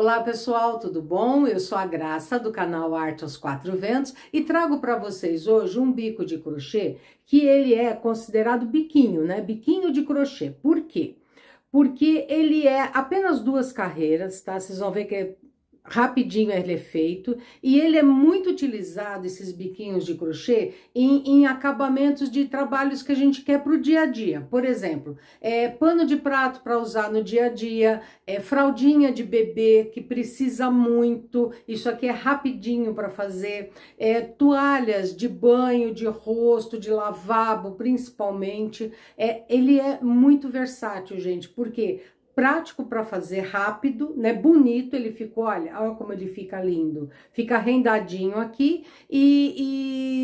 Olá pessoal, tudo bom? Eu sou a Graça do canal Arte aos Quatro Ventos e trago para vocês hoje um bico de crochê que ele é considerado biquinho, né? Biquinho de crochê. Por quê? Porque ele é apenas duas carreiras, tá? Vocês vão ver que é Rapidinho ele é feito e ele é muito utilizado, esses biquinhos de crochê, em, em acabamentos de trabalhos que a gente quer para o dia a dia. Por exemplo, é, pano de prato para usar no dia a dia, é, fraldinha de bebê que precisa muito, isso aqui é rapidinho para fazer, é, toalhas de banho, de rosto, de lavabo, principalmente. É, ele é muito versátil, gente, porque prático para fazer rápido, né? Bonito ele ficou, olha, olha como ele fica lindo. Fica rendadinho aqui e,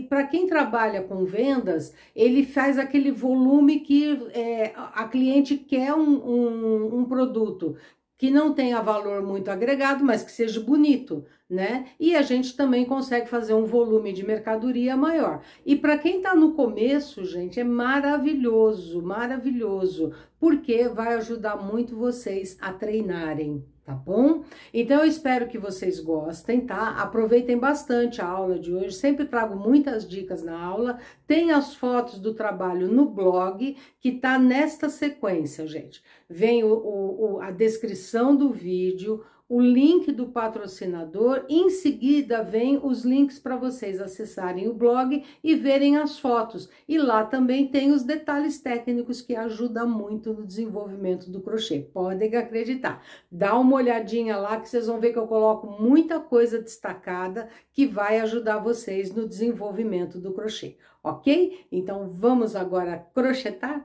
e para quem trabalha com vendas, ele faz aquele volume que é, a cliente quer um, um, um produto que não tenha valor muito agregado, mas que seja bonito, né? E a gente também consegue fazer um volume de mercadoria maior. E para quem está no começo, gente, é maravilhoso, maravilhoso, porque vai ajudar muito vocês a treinarem tá bom? Então eu espero que vocês gostem, tá? Aproveitem bastante a aula de hoje, sempre trago muitas dicas na aula. Tem as fotos do trabalho no blog, que tá nesta sequência, gente. Vem o, o, o a descrição do vídeo, o link do patrocinador, em seguida vem os links para vocês acessarem o blog e verem as fotos. E lá também tem os detalhes técnicos que ajudam muito no desenvolvimento do crochê. Podem acreditar. Dá uma olhadinha lá que vocês vão ver que eu coloco muita coisa destacada que vai ajudar vocês no desenvolvimento do crochê, ok? Então vamos agora crochetar?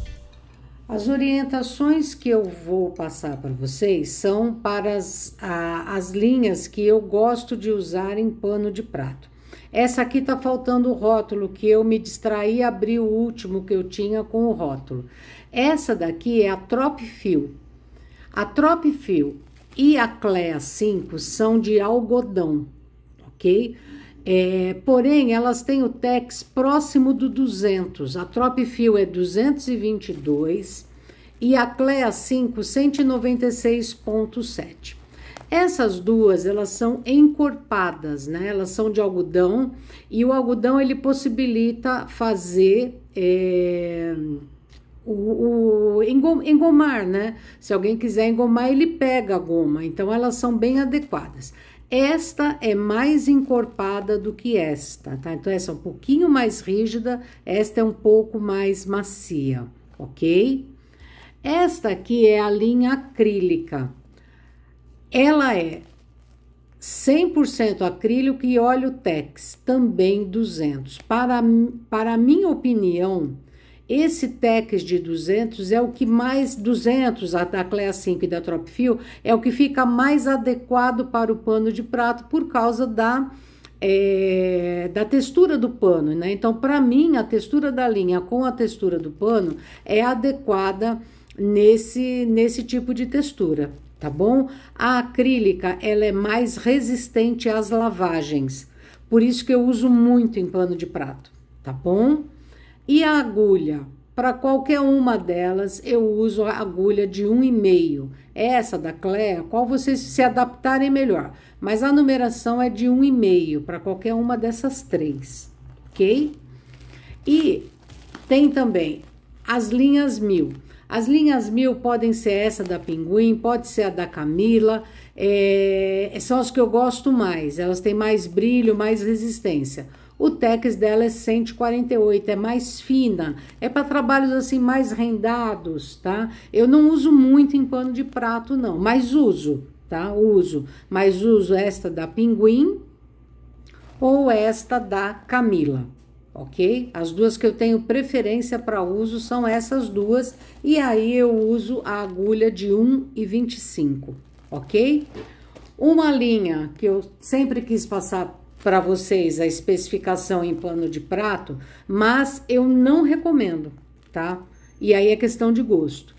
As orientações que eu vou passar para vocês são para as, a, as linhas que eu gosto de usar em pano de prato. Essa aqui tá faltando o rótulo, que eu me distraí e abri o último que eu tinha com o rótulo. Essa daqui é a Trop Fio. A Trop Fio e a Clea 5 são de algodão, ok? É, porém, elas têm o TEX próximo do 200. A Trop Fio é 222 e a CLEA 5, 196,7. Essas duas, elas são encorpadas, né? Elas são de algodão e o algodão ele possibilita fazer é, o, o engomar, né? Se alguém quiser engomar, ele pega a goma. Então, elas são bem adequadas. Esta é mais encorpada do que esta, tá? Então, essa é um pouquinho mais rígida, esta é um pouco mais macia, ok? Esta aqui é a linha acrílica. Ela é 100% acrílico e óleo Tex, também 200. Para, para minha opinião, esse TECS de 200 é o que mais, 200 da Cléa 5 e da Tropfil, é o que fica mais adequado para o pano de prato por causa da... É, da textura do pano, né? Então, para mim, a textura da linha com a textura do pano é adequada nesse, nesse tipo de textura, tá bom? A acrílica, ela é mais resistente às lavagens, por isso que eu uso muito em pano de prato, tá bom? E a agulha? Para qualquer uma delas, eu uso a agulha de 1,5. É essa da Clea, qual vocês se adaptarem melhor. Mas a numeração é de 1,5 para qualquer uma dessas três, ok? E tem também as linhas mil. As linhas mil podem ser essa da Pinguim, pode ser a da Camila, é, são as que eu gosto mais, elas têm mais brilho, mais resistência. O tex dela é 148, é mais fina, é para trabalhos assim mais rendados, tá? Eu não uso muito em pano de prato não, mas uso, tá? Uso, mas uso esta da Pinguim ou esta da Camila, ok? As duas que eu tenho preferência para uso são essas duas e aí eu uso a agulha de 1,25, ok? Uma linha que eu sempre quis passar para vocês a especificação em pano de prato, mas eu não recomendo, tá? E aí é questão de gosto.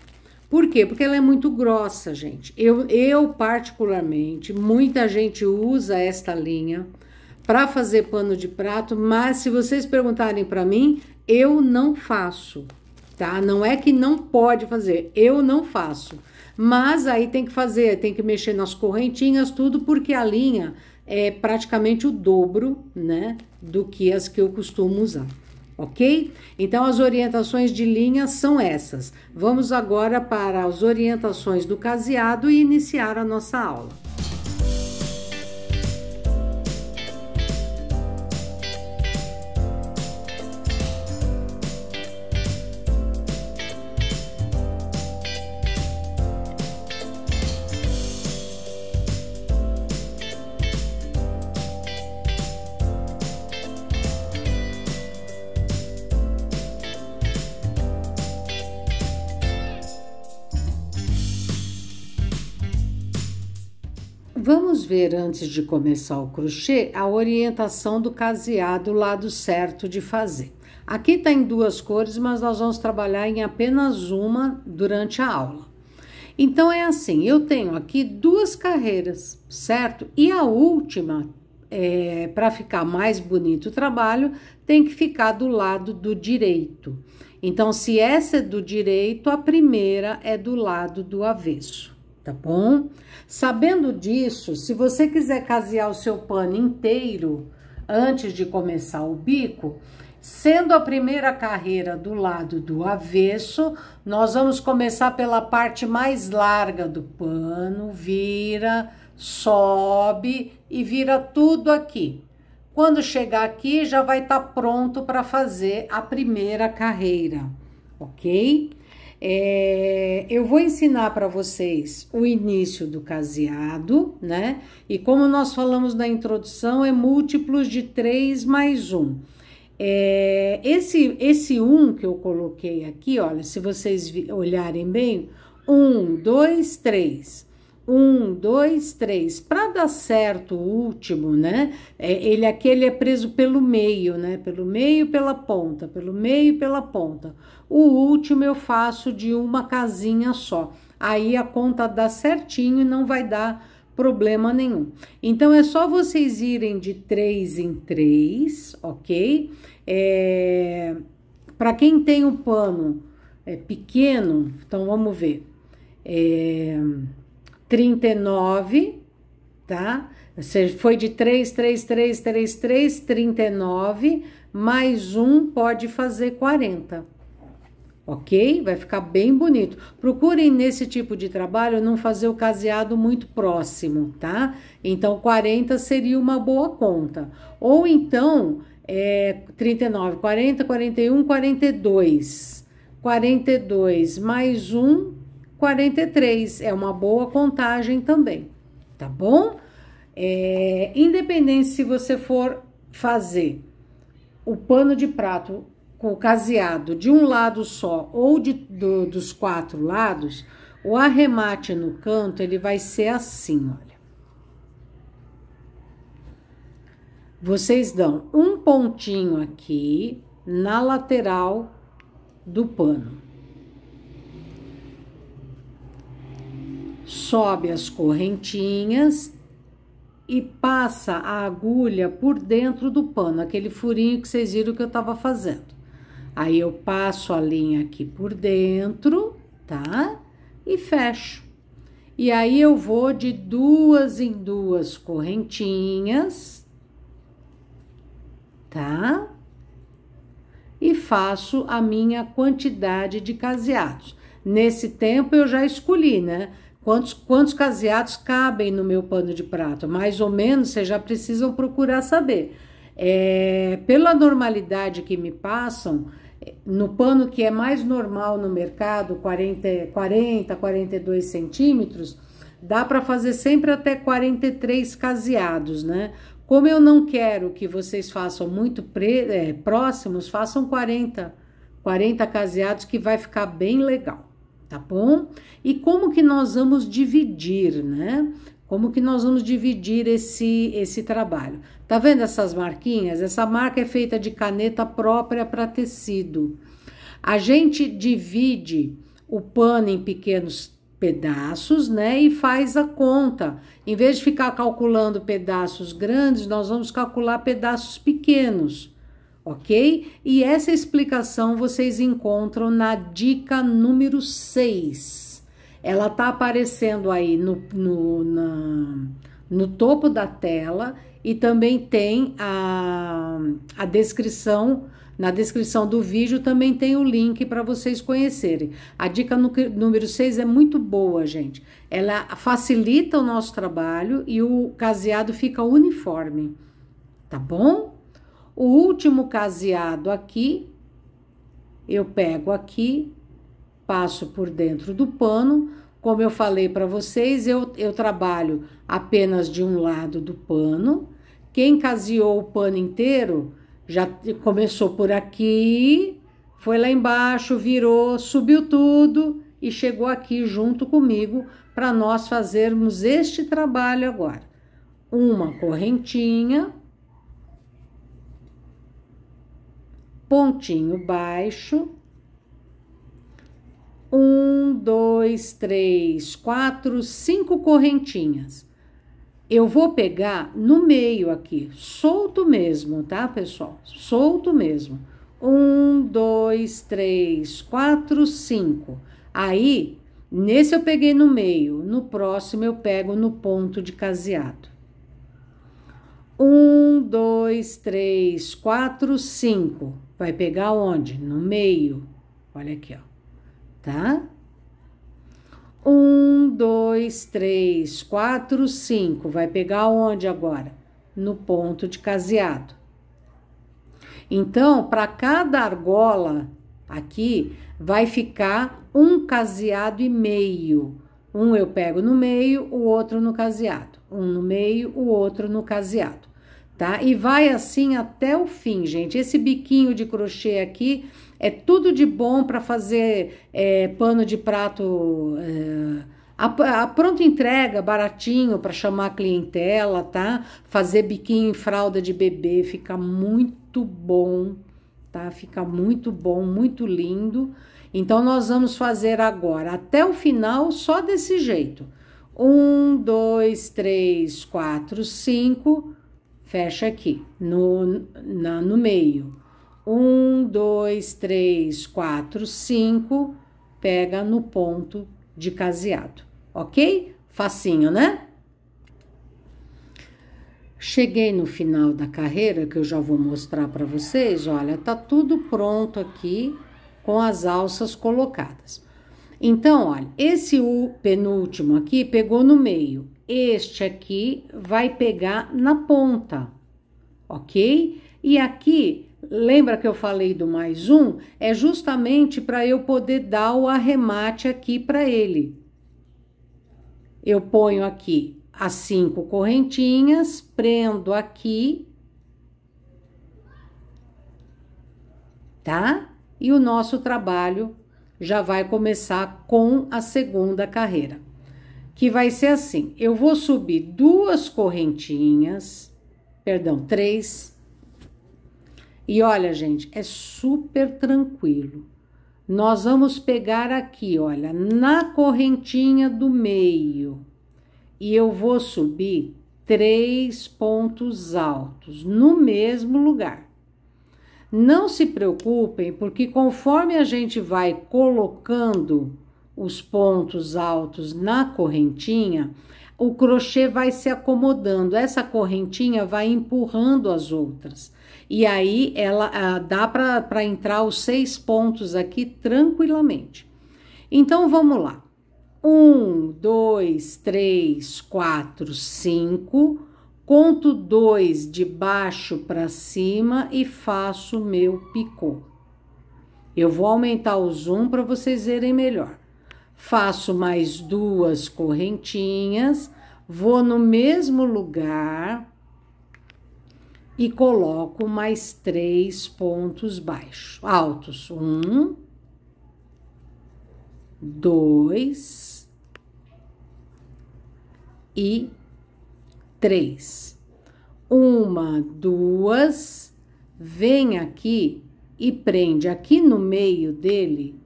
Por quê? Porque ela é muito grossa, gente. Eu, eu particularmente, muita gente usa esta linha para fazer pano de prato, mas se vocês perguntarem para mim, eu não faço, tá? Não é que não pode fazer, eu não faço. Mas aí tem que fazer, tem que mexer nas correntinhas, tudo, porque a linha é praticamente o dobro, né, do que as que eu costumo usar. Ok? Então, as orientações de linha são essas. Vamos agora para as orientações do caseado e iniciar a nossa aula. Vamos ver antes de começar o crochê a orientação do caseado, o lado certo de fazer. Aqui tá em duas cores, mas nós vamos trabalhar em apenas uma durante a aula. Então é assim, eu tenho aqui duas carreiras, certo? E a última, é, para ficar mais bonito o trabalho, tem que ficar do lado do direito. Então, se essa é do direito, a primeira é do lado do avesso tá bom? Sabendo disso, se você quiser casear o seu pano inteiro antes de começar o bico, sendo a primeira carreira do lado do avesso, nós vamos começar pela parte mais larga do pano, vira, sobe e vira tudo aqui. Quando chegar aqui, já vai estar tá pronto para fazer a primeira carreira, ok? É, eu vou ensinar para vocês o início do caseado, né? E como nós falamos na introdução, é múltiplos de 3 mais 1. É, esse, esse 1 que eu coloquei aqui, olha, se vocês olharem bem, 1, 2, 3 um, dois, três. Para dar certo o último, né? É, ele aquele é preso pelo meio, né? Pelo meio, pela ponta, pelo meio, pela ponta. O último eu faço de uma casinha só. Aí a conta dá certinho e não vai dar problema nenhum. Então é só vocês irem de três em três, ok? É... Para quem tem o um pano é pequeno, então vamos ver. É... 39, tá? Foi de 3, 3, 3, 3, 3, 39, mais um pode fazer 40. Ok? Vai ficar bem bonito. Procurem nesse tipo de trabalho não fazer o caseado muito próximo, tá? Então, 40 seria uma boa conta. Ou então, é, 39, 40, 41, 42. 42 mais um 43. É uma boa contagem também, tá bom? É, independente se você for fazer o pano de prato com caseado de um lado só ou de, do, dos quatro lados, o arremate no canto ele vai ser assim, olha. Vocês dão um pontinho aqui na lateral do pano. sobe as correntinhas e passa a agulha por dentro do pano, aquele furinho que vocês viram que eu tava fazendo. Aí eu passo a linha aqui por dentro, tá? E fecho. E aí eu vou de duas em duas correntinhas, tá? E faço a minha quantidade de caseados. Nesse tempo eu já escolhi, né? Quantos, quantos caseados cabem no meu pano de prato? Mais ou menos, vocês já precisam procurar saber. É, pela normalidade que me passam, no pano que é mais normal no mercado, 40, 40 42 centímetros, dá para fazer sempre até 43 caseados, né? Como eu não quero que vocês façam muito pre, é, próximos, façam 40, 40 caseados que vai ficar bem legal tá bom? E como que nós vamos dividir, né? Como que nós vamos dividir esse, esse trabalho? Tá vendo essas marquinhas? Essa marca é feita de caneta própria para tecido. A gente divide o pano em pequenos pedaços, né? E faz a conta. Em vez de ficar calculando pedaços grandes, nós vamos calcular pedaços pequenos ok? E essa explicação vocês encontram na dica número 6. Ela tá aparecendo aí no, no, na, no topo da tela e também tem a, a descrição. Na descrição do vídeo também tem o link para vocês conhecerem. A dica número 6 é muito boa, gente. Ela facilita o nosso trabalho e o caseado fica uniforme, tá bom? O último caseado aqui, eu pego aqui, passo por dentro do pano. Como eu falei para vocês, eu, eu trabalho apenas de um lado do pano. Quem caseou o pano inteiro já começou por aqui, foi lá embaixo, virou, subiu tudo e chegou aqui junto comigo para nós fazermos este trabalho agora. Uma correntinha pontinho baixo. Um, dois, três, quatro, cinco correntinhas. Eu vou pegar no meio aqui, solto mesmo, tá, pessoal? Solto mesmo. Um, dois, três, quatro, cinco. Aí, nesse eu peguei no meio, no próximo eu pego no ponto de caseado. Um, dois, três, quatro, cinco. Vai pegar onde? No meio. Olha aqui, ó. Tá? Um, dois, três, quatro, cinco. Vai pegar onde agora? No ponto de caseado. Então, para cada argola aqui, vai ficar um caseado e meio. Um eu pego no meio, o outro no caseado. Um no meio, o outro no caseado tá? E vai assim até o fim, gente. Esse biquinho de crochê aqui é tudo de bom para fazer é, pano de prato. É, a, a pronta entrega, baratinho, para chamar a clientela, tá? Fazer biquinho em fralda de bebê fica muito bom, tá? Fica muito bom, muito lindo. Então, nós vamos fazer agora, até o final, só desse jeito. Um, dois, três, quatro, cinco fecha aqui, no, na, no meio. Um, dois, três, quatro, cinco, pega no ponto de caseado, ok? Facinho, né? Cheguei no final da carreira, que eu já vou mostrar para vocês, olha, tá tudo pronto aqui com as alças colocadas. Então, olha, esse penúltimo aqui pegou no meio, este aqui vai pegar na ponta, ok? E aqui, lembra que eu falei do mais um? É justamente para eu poder dar o arremate aqui para ele. Eu ponho aqui as cinco correntinhas, prendo aqui, tá? E o nosso trabalho já vai começar com a segunda carreira que vai ser assim: eu vou subir duas correntinhas, perdão, três. E olha, gente, é super tranquilo. Nós vamos pegar aqui, olha, na correntinha do meio, e eu vou subir três pontos altos no mesmo lugar. Não se preocupem, porque conforme a gente vai colocando os pontos altos na correntinha, o crochê vai se acomodando, essa correntinha vai empurrando as outras. E aí ela ah, dá para entrar os seis pontos aqui tranquilamente. Então vamos lá. Um, dois, três, quatro, cinco. Conto dois de baixo para cima e faço meu picô. Eu vou aumentar o zoom para vocês verem melhor faço mais duas correntinhas, vou no mesmo lugar e coloco mais três pontos baixos, altos. Um, dois e três. Uma, duas, vem aqui e prende aqui no meio dele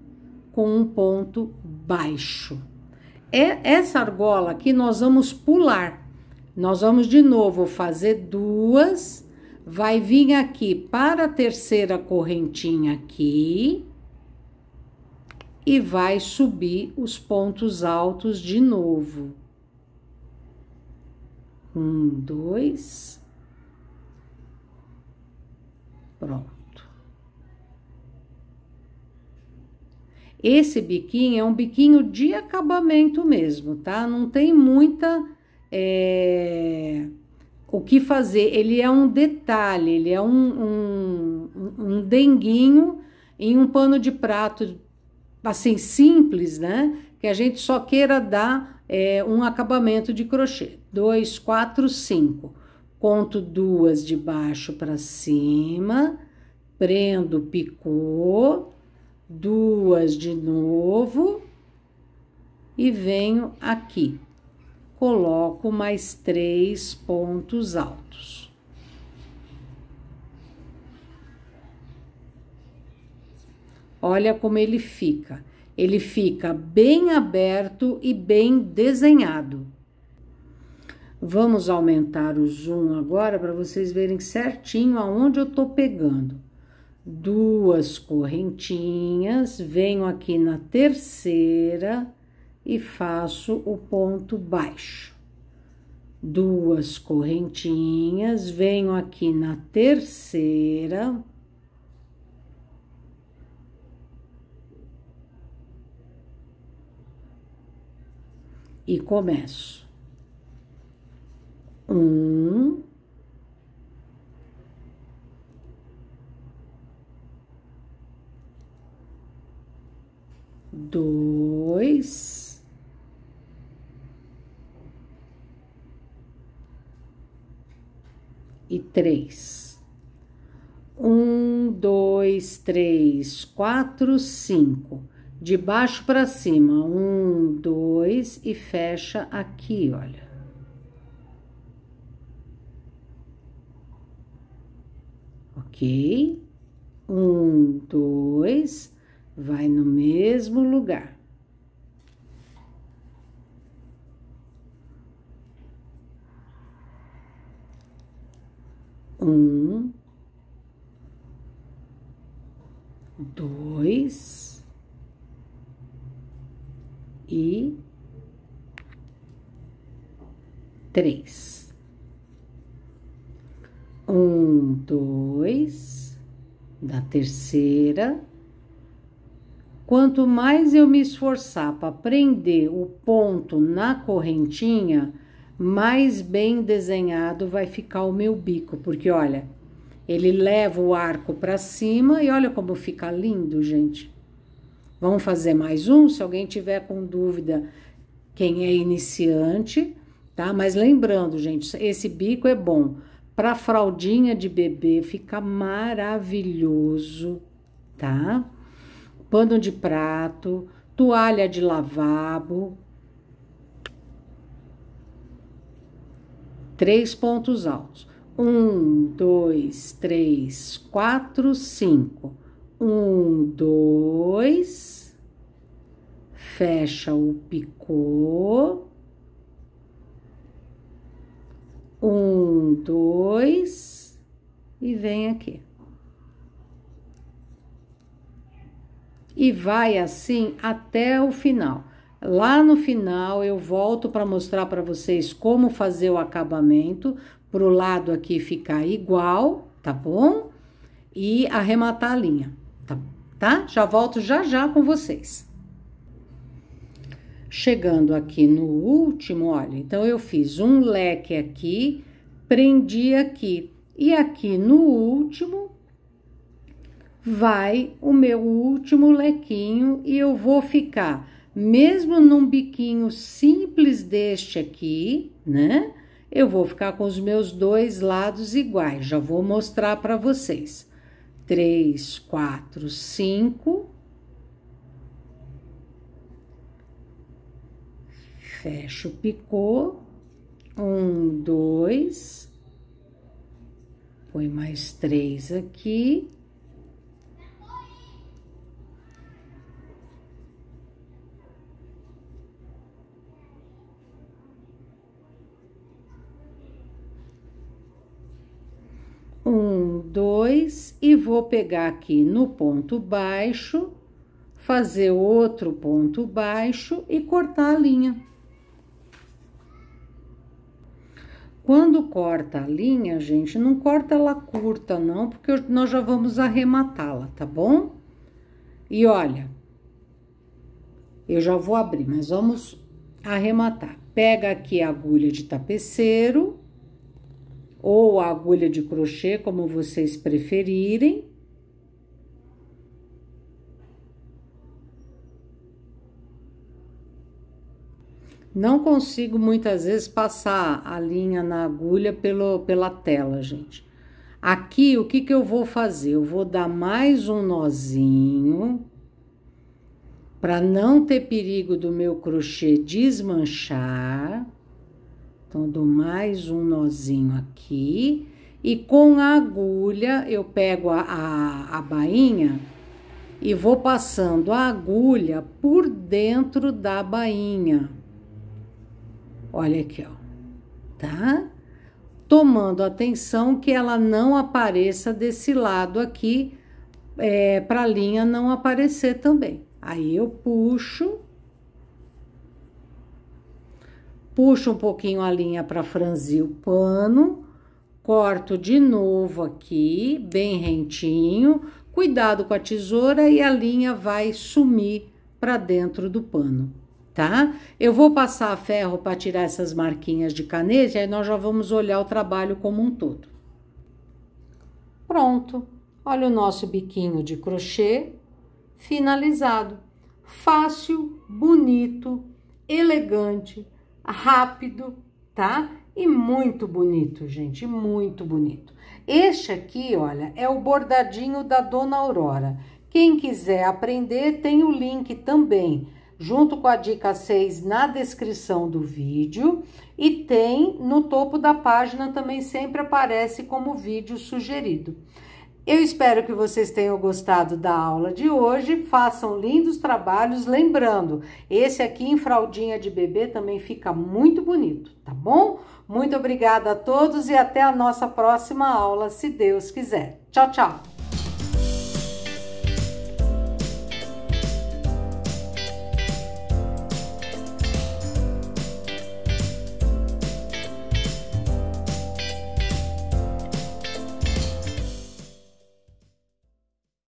com um ponto baixo. É essa argola que nós vamos pular. Nós vamos de novo fazer duas, vai vir aqui para a terceira correntinha aqui e vai subir os pontos altos de novo. Um, dois. Pronto. Esse biquinho é um biquinho de acabamento mesmo, tá? Não tem muita é, o que fazer. Ele é um detalhe, ele é um, um, um denguinho em um pano de prato assim simples, né? Que a gente só queira dar é, um acabamento de crochê. Dois, quatro, cinco. Conto duas de baixo para cima, prendo picô duas de novo e venho aqui. Coloco mais três pontos altos. Olha como ele fica. Ele fica bem aberto e bem desenhado. Vamos aumentar o zoom agora para vocês verem certinho aonde eu tô pegando duas correntinhas, venho aqui na terceira e faço o ponto baixo. Duas correntinhas, venho aqui na terceira. E começo. Um, dois, e três. Um, dois, três, quatro, cinco. De baixo para cima, um, dois e fecha aqui, olha. Ok? Um, dois, vai no mesmo lugar. Um, dois e três. Um, dois da terceira Quanto mais eu me esforçar para prender o ponto na correntinha, mais bem desenhado vai ficar o meu bico, porque olha, ele leva o arco para cima e olha como fica lindo, gente. Vamos fazer mais um, se alguém tiver com dúvida, quem é iniciante, tá? Mas lembrando, gente, esse bico é bom para fraldinha de bebê, fica maravilhoso, tá? pano de prato, toalha de lavabo. Três pontos altos. Um, dois, três, quatro, cinco. Um, dois. Fecha o picô. Um, dois. E vem aqui. e vai assim até o final. Lá no final eu volto para mostrar para vocês como fazer o acabamento, para o lado aqui ficar igual, tá bom? E arrematar a linha, tá? tá? Já volto já já com vocês. Chegando aqui no último, olha, então eu fiz um leque aqui, prendi aqui. E aqui no último, vai o meu último lequinho e eu vou ficar, mesmo num biquinho simples deste aqui, né? Eu vou ficar com os meus dois lados iguais, já vou mostrar para vocês. Três, quatro, cinco. Fecho o picô. Um, dois. Põe mais três aqui. 2 e vou pegar aqui no ponto baixo, fazer outro ponto baixo e cortar a linha. Quando corta a linha, gente, não corta ela curta não, porque nós já vamos arrematá-la, tá bom? E olha, eu já vou abrir, mas vamos arrematar. Pega aqui a agulha de tapeceiro ou a agulha de crochê, como vocês preferirem. Não consigo muitas vezes passar a linha na agulha pelo, pela tela, gente. Aqui, o que, que eu vou fazer? Eu vou dar mais um nozinho, para não ter perigo do meu crochê desmanchar. Então, dou mais um nozinho aqui. E com a agulha, eu pego a, a, a bainha e vou passando a agulha por dentro da bainha. Olha aqui, ó. Tá? Tomando atenção que ela não apareça desse lado aqui, é, para a linha não aparecer também. Aí eu puxo puxo um pouquinho a linha para franzir o pano, corto de novo aqui, bem rentinho, cuidado com a tesoura e a linha vai sumir para dentro do pano, tá? Eu vou passar a ferro para tirar essas marquinhas de caneta e aí nós já vamos olhar o trabalho como um todo. Pronto, olha o nosso biquinho de crochê finalizado. Fácil, bonito, elegante, rápido, tá? E muito bonito, gente, muito bonito. Este aqui, olha, é o bordadinho da Dona Aurora. Quem quiser aprender, tem o link também, junto com a dica 6 na descrição do vídeo. E tem no topo da página também sempre aparece como vídeo sugerido. Eu espero que vocês tenham gostado da aula de hoje. Façam lindos trabalhos. Lembrando, esse aqui em fraldinha de bebê também fica muito bonito, tá bom? Muito obrigada a todos e até a nossa próxima aula, se Deus quiser. Tchau, tchau!